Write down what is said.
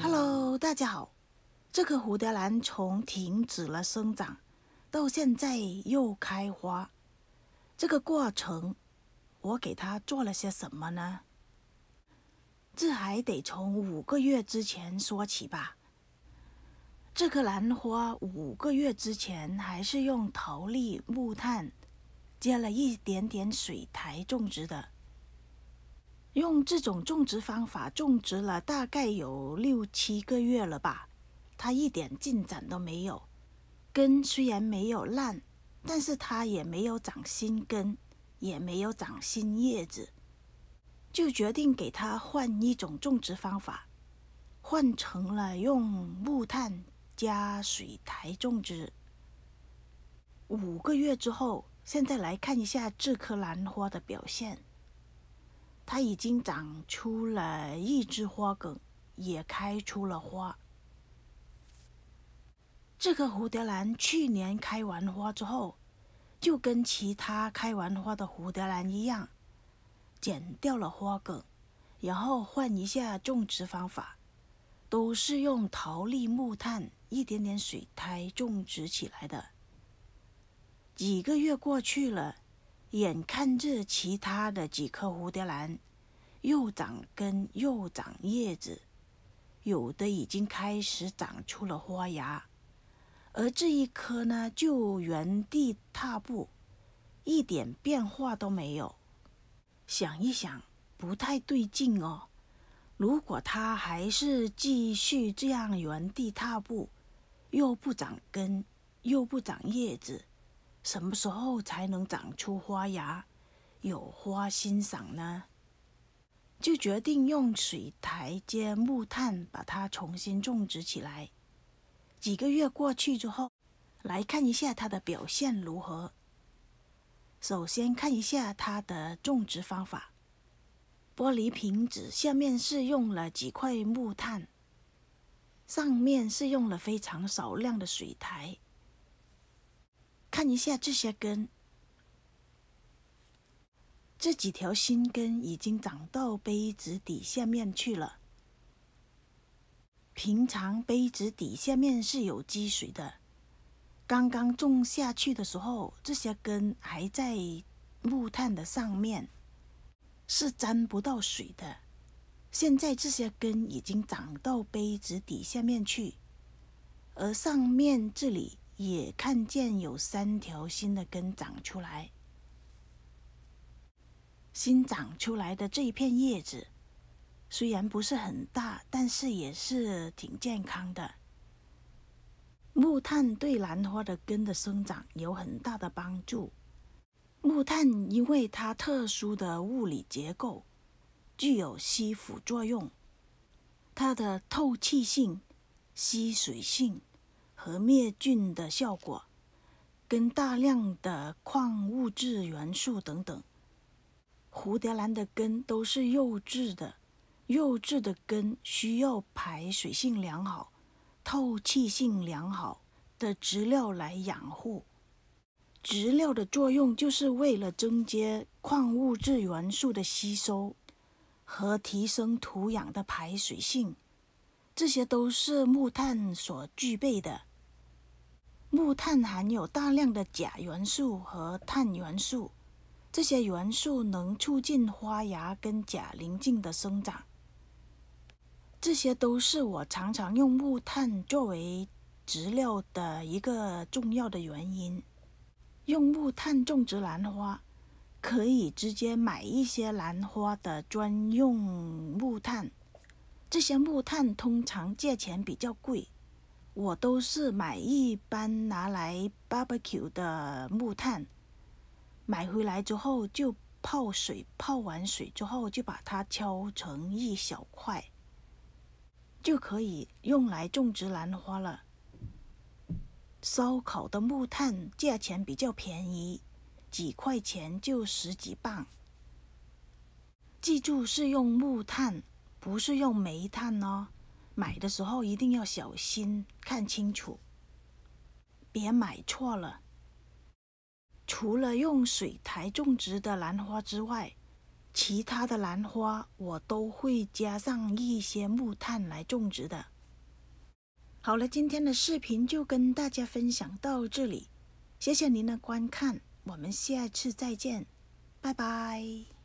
Hello，大家好。这棵蝴蝶兰从停止了生长，到现在又开花，这个过程我给它做了些什么呢？这还得从五个月之前说起吧。这棵兰花五个月之前还是用陶粒木炭。加了一点点水苔种植的，用这种种植方法种植了大概有六七个月了吧，它一点进展都没有，根虽然没有烂，但是它也没有长新根，也没有长新叶子，就决定给它换一种种植方法，换成了用木炭加水苔种植，五个月之后。现在来看一下这棵兰花的表现，它已经长出了一枝花梗，也开出了花。这颗蝴蝶兰去年开完花之后，就跟其他开完花的蝴蝶兰一样，剪掉了花梗，然后换一下种植方法，都是用陶粒木炭一点点水苔种植起来的。几个月过去了，眼看这其他的几棵蝴蝶兰又长根又长叶子，有的已经开始长出了花芽，而这一棵呢就原地踏步，一点变化都没有。想一想，不太对劲哦。如果它还是继续这样原地踏步，又不长根又不长叶子。什么时候才能长出花芽、有花欣赏呢？就决定用水苔接木炭把它重新种植起来。几个月过去之后，来看一下它的表现如何。首先看一下它的种植方法：玻璃瓶子下面是用了几块木炭，上面是用了非常少量的水苔。看一下这些根，这几条新根已经长到杯子底下面去了。平常杯子底下面是有积水的。刚刚种下去的时候，这些根还在木炭的上面，是沾不到水的。现在这些根已经长到杯子底下面去，而上面这里。也看见有三条新的根长出来。新长出来的这一片叶子，虽然不是很大，但是也是挺健康的。木炭对兰花的根的生长有很大的帮助。木炭因为它特殊的物理结构，具有吸附作用，它的透气性、吸水性。和灭菌的效果，跟大量的矿物质元素等等。蝴蝶兰的根都是肉质的，肉质的根需要排水性良好、透气性良好的植料来养护。植料的作用就是为了增加矿物质元素的吸收和提升土壤的排水性，这些都是木炭所具备的。木炭含有大量的钾元素和碳元素，这些元素能促进花芽跟钾磷茎的生长。这些都是我常常用木炭作为植料的一个重要的原因。用木炭种植兰花，可以直接买一些兰花的专用木炭，这些木炭通常价钱比较贵。我都是买一般拿来 barbecue 的木炭，买回来之后就泡水，泡完水之后就把它敲成一小块，就可以用来种植兰花了。烧烤的木炭价钱比较便宜，几块钱就十几磅。记住是用木炭，不是用煤炭哦。买的时候一定要小心，看清楚，别买错了。除了用水苔种植的兰花之外，其他的兰花我都会加上一些木炭来种植的。好了，今天的视频就跟大家分享到这里，谢谢您的观看，我们下次再见，拜拜。